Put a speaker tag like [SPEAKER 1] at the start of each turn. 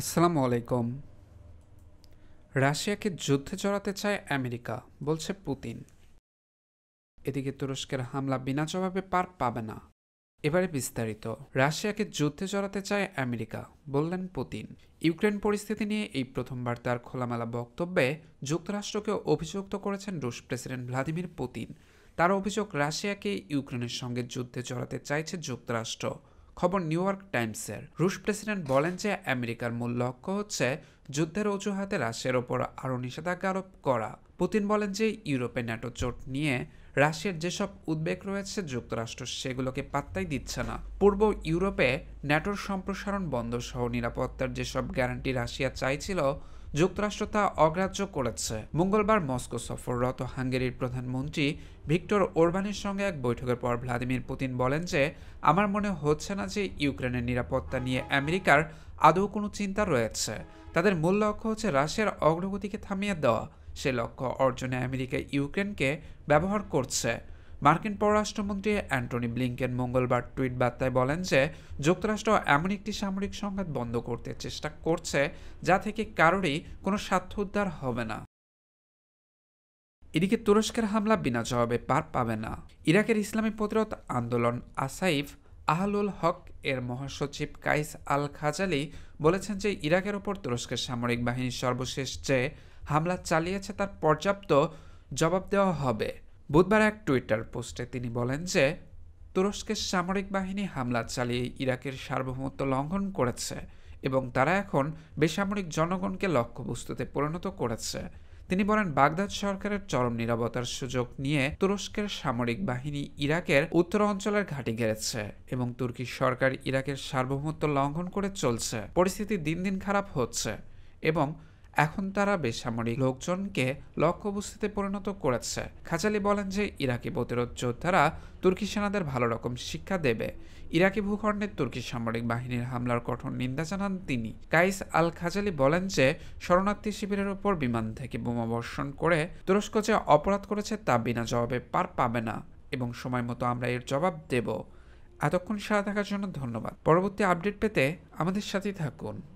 [SPEAKER 1] আসসালামু আলাইকুম রাশিয়াকে যুদ্ধে জড়াতে চায় আমেরিকা বলছে পুতিন এদিকে তুরস্কের হামলা বিনা জবাবে পার পাবে না এবারে বিস্তারিত রাশিয়াকে যুদ্ধে জড়াতে চায় আমেরিকা বললেন পুতিন ইউক্রেন পরিস্থিতি নিয়ে এই প্রথমবার তার খোলামেলা বক্তব্যে যুক্তরাষ্ট্রকে অভিযুক্ত করেছেন রুশ প্রেসিডেন্ট ভ্লাদিমির পুতিন তার অভিযোগ রাশিয়াকে ইউক্রেনের সঙ্গে যুদ্ধে জড়াতে চাইছে যুক্তরাষ্ট্র খবর নিউ ইয়র্ক টাইমসের রুশ প্রেসিডেন্ট বলেন যে আমেরিকার মূল লক্ষ্য হচ্ছে যুদ্ধের অজুহাতে রাশিয়ার ওপর আরও নিষেধাজ্ঞা আরোপ করা পুতিন বলেন যে ইউরোপে ন্যাটো চোট নিয়ে রাশিয়ার যেসব উদ্বেগ রয়েছে যুক্তরাষ্ট্র সেগুলোকে পাত্তাই দিচ্ছে না পূর্ব ইউরোপে ন্যাটোর সম্প্রসারণ বন্ধ সহ নিরাপত্তার যেসব গ্যারান্টি রাশিয়া চাইছিল যুক্তরাষ্ট্র তা অগ্রাহ্য করেছে মঙ্গলবার মস্কো সফররত হাঙ্গেরির প্রধানমন্ত্রী ভিক্টর ওরবানের সঙ্গে এক বৈঠকের পর ভ্লাদিমির পুতিন বলেন যে আমার মনে হচ্ছে না যে ইউক্রেনের নিরাপত্তা নিয়ে আমেরিকার আদৌ কোনো চিন্তা রয়েছে তাদের মূল লক্ষ্য হচ্ছে রাশিয়ার অগ্রগতিকে থামিয়ে দেওয়া সে লক্ষ্য অর্জনে আমেরিকা ইউক্রেনকে ব্যবহার করছে মার্কিন পররাষ্ট্রমন্ত্রী অ্যান্টনি ব্লিংকেন মঙ্গলবার টুইট বার্তায় বলেন যে যুক্তরাষ্ট্র এমন একটি সামরিক সংঘাত বন্ধ করতে চেষ্টা করছে যা থেকে কারোরই কোনো স্বার্থ উদ্ধার হবে না এদিকে তুরস্কের হামলা বিনা জবাবে পার পাবে না ইরাকের ইসলামী প্রতিরোধ আন্দোলন আসাইফ আহলুল হক এর মহাসচিব কাইস আল খাজালি বলেছেন যে ইরাকের ওপর তুরস্কের সামরিক বাহিনীর সর্বশেষ যে হামলা চালিয়েছে তার পর্যাপ্ত জবাব দেওয়া হবে বুধবার এক টুইটার পোস্টে তিনি বলেন যে তুরস্কের সামরিক বাহিনী হামলা চালিয়ে ইরাকের সার্বভৌমত্ব লঙ্ঘন করেছে এবং তারা এখন বেসামরিক জনগণকে লক্ষ্যবস্তুতে পরিণত করেছে তিনি বলেন বাগদাদ সরকারের চরম নিরাপত্তার সুযোগ নিয়ে তুরস্কের সামরিক বাহিনী ইরাকের উত্তর অঞ্চলের ঘাঁটি গেড়েছে এবং তুর্কি সরকার ইরাকের সার্বভৌমত্ব লঙ্ঘন করে চলছে পরিস্থিতি দিন দিন খারাপ হচ্ছে এবং এখন তারা বেসামরিক লোকজনকে লক্ষ্যবস্তুতে পরিণত করেছে খাজালি বলেন যে ইরাকি প্রতিরোধ যোদ্ধারা তুর্কি সেনাদের ভালো রকম শিক্ষা দেবে ইরাকি ভূখণ্ডে তুর্কি সামরিক বাহিনীর হামলার কঠোর নিন্দা জানান তিনি কাইস আল খাজালি বলেন যে শরণার্থী শিবিরের ওপর বিমান থেকে বোমা বর্ষণ করে তুরস্ক যে অপরাধ করেছে তা বিনা জবাবে পার পাবে না এবং সময় মতো আমরা এর জবাব দেব এতক্ষণ সারা থাকার জন্য ধন্যবাদ পরবর্তী আপডেট পেতে আমাদের সাথেই থাকুন